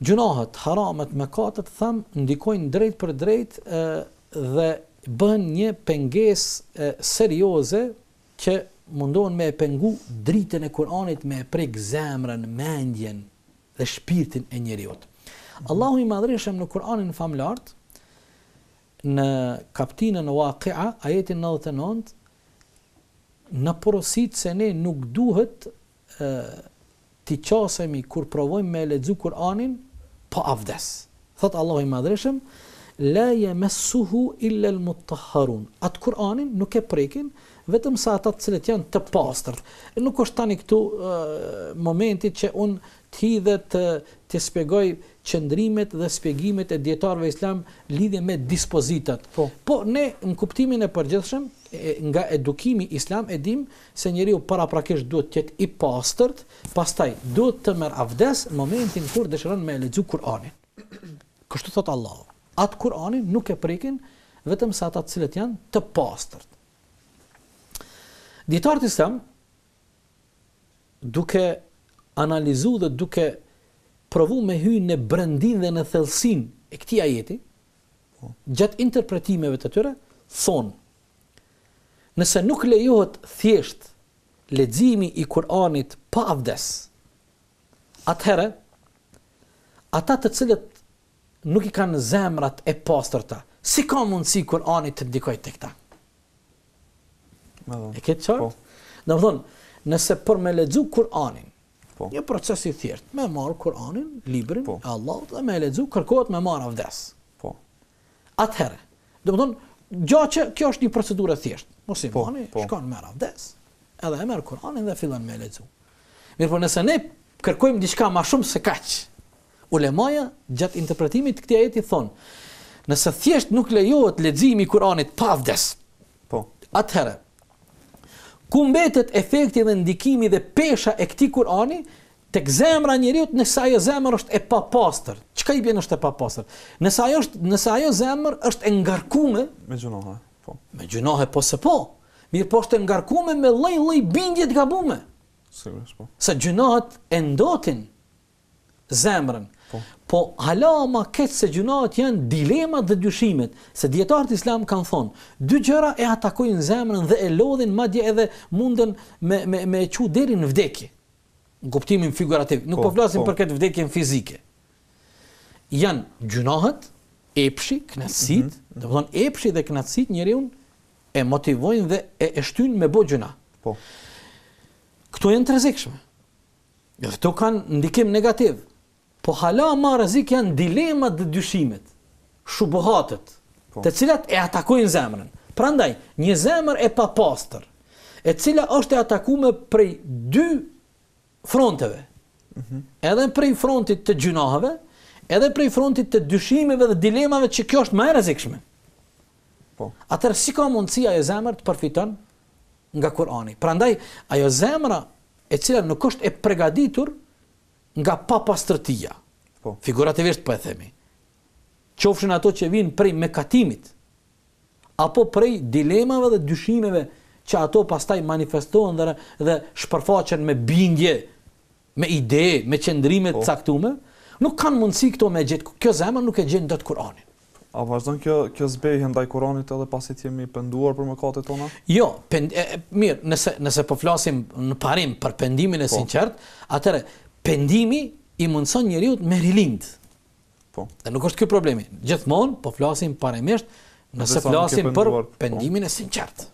gjunahet, haramet, mëkatet tham ndikojnë drejt për drejt ë dhe bën një pengesë serioze që mundohen me e pengu dritën e Kur'anit me e prek zemrën, mendjen dhe shpirtin e njeriut. Allahu i madhreshëm në Kur'anin famlart në kapitullin Waqi'a ajetin 99 në porosit se ne nuk duhet ë të qasemi kur provojmë me lexu Kur'anin po avdes. Thot Allahu i madhreshëm, la yamassuhu illa al-mutahharun. At Kur'anin nuk e prekin vetëm sa ata të cilët janë të pastërt. Nuk është tani këtu uh, momenti që un të hidhet të shpjegoj qëndrimet dhe shpjegimet e dietarëve islam lidhje me dispozitat. Po. po ne në kuptimin e përgjithshëm e, nga edukimi islam e dim se njeriu paraprakisht duhet të jetë i pastërt, pastaj duhet të merr avdes në momentin kur dëshiron me lexu Kur'anin. Kështu thot Allahu atë Kur'anin nuk e prekin vetëm sa ata të cilët janë të pastërt. Dietar të sam duke analizuar dhe duke provu me hyjnë në brendin dhe në thellësinë e këti ajeti, gjatë interpretimeve të tyre, thonë, nëse nuk lejohet thjesht leximi i Kur'anit pa avdes, atëherë, ata të cilët nuk i kanë zemrat e pastërta. Si ka mundësi Kur'ani të ndikoj tek ta? Madhon. E ke çfarë? Po. thonë, nëse për me lexu Kur'anin, po. Një proces i thjeshtë, me marr Kur'anin, librin po. e Allahut dhe me lexu kërkohet me marr avdes. Po. Atëherë, domthon, gjatë kjo është një procedurë e thjeshtë. Mos i bani, po. po. shkon me avdes, edhe e merr Kur'anin dhe fillon me lexu. Mirë, por nëse ne kërkojmë diçka më shumë se kaq, Ulemaja gjatë interpretimit të këtij ajeti thon, nëse thjesht nuk lejohet leximi i Kuranit pa vdes. Po. Atëherë, ku mbetet efekti dhe ndikimi dhe pesha e këtij Kurani tek zemra e njeriu, nëse ajo zemër është e papastër. Çka i bën është e papastër. Nëse ajo është, nëse ajo zemër është e ngarkuar me gjunohe. Po. Me gjunohe po se po. Mirë po e ngarkume me lej lej bindjet gabume. po. Sa gjunahat e ndotin zemrën, Po hala ma ketë se gjunaat janë dilemat dhe dyshimet, se djetartë islam kanë thonë, dy gjëra e atakojnë zemrën dhe e lodhin madje edhe mundën me, me, me qu deri në vdekje, në guptimin figurativ, nuk po, po po. për këtë vdekje në fizike. Janë gjunaat, epshi, knatsit, mm -hmm. dhe përton epshi dhe knatsit njëri unë e motivojnë dhe e eshtynë me bo gjuna. Po. Këto janë të rezikshme, dhe këto kanë ndikim negativë, Po hala ma rëzik janë dilemat dhe dyshimet, shubohatet, po. të cilat e atakojnë zemrën. Pra ndaj, një zemr e pa pastër, e cila është e atakume prej dy fronteve, mhm. edhe prej frontit të gjunahave, edhe prej frontit të dyshimeve dhe dilemave që kjo është ma e rëzikshme. Po. Atërë, si ka mundësi ajo zemrë të përfitën nga Kurani? Pra ndaj, ajo zemrë e cila nuk është e pregaditur, nga papastërtia. Po. Figurativisht po e themi. Qofshin ato që vijnë prej mëkatimit apo prej dilemave dhe dyshimeve që ato pastaj manifestohen dhe, dhe shpërfaqen me bindje, me ide, me qëndrime të po. caktuara, nuk kanë mundësi këto me gjetë. Kjo zemër nuk e gjen dot Kur'anin. A vazhdon kjo kjo zbehje ndaj Kur'anit edhe pasi jemi penduar për mëkatet tona? Jo, e, mirë, nëse nëse po flasim në parim për pendimin e po. sinqert, atëre pendimi i mundson njeriu me rilind. Po. Dhe nuk është ky problemi. Gjithmonë po flasim paremisht nëse flasim për po. pendimin e sinqert.